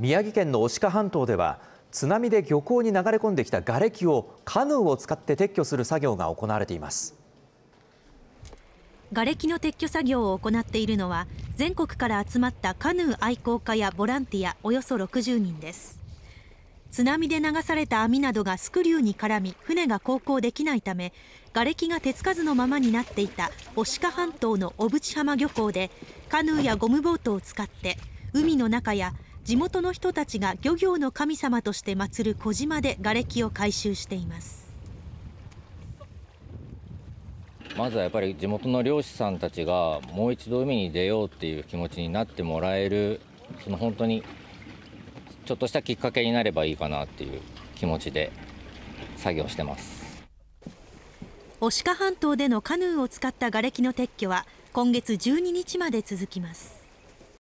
宮城県の牡鹿半島では津波で漁港に流れ込んできたがれきをカヌーを使って撤去する作業が行われています瓦礫の撤去作業を行っているのは全国から集まったカヌー愛好家やボランティアおよそ60人です津波で流された網などがスクリューに絡み船が航行できないためがれきが手つかずのままになっていた牡鹿半島の小淵浜漁港でカヌーやゴムボートを使って海の中や地元の人たちが漁業の神様として祀る小島で瓦礫を回収していますまずはやっぱり地元の漁師さんたちがもう一度海に出ようっていう気持ちになってもらえるその本当にちょっとしたきっかけになればいいかなっていう気持ちで作業してます牡鹿半島でのカヌーを使った瓦礫の撤去は今月12日まで続きます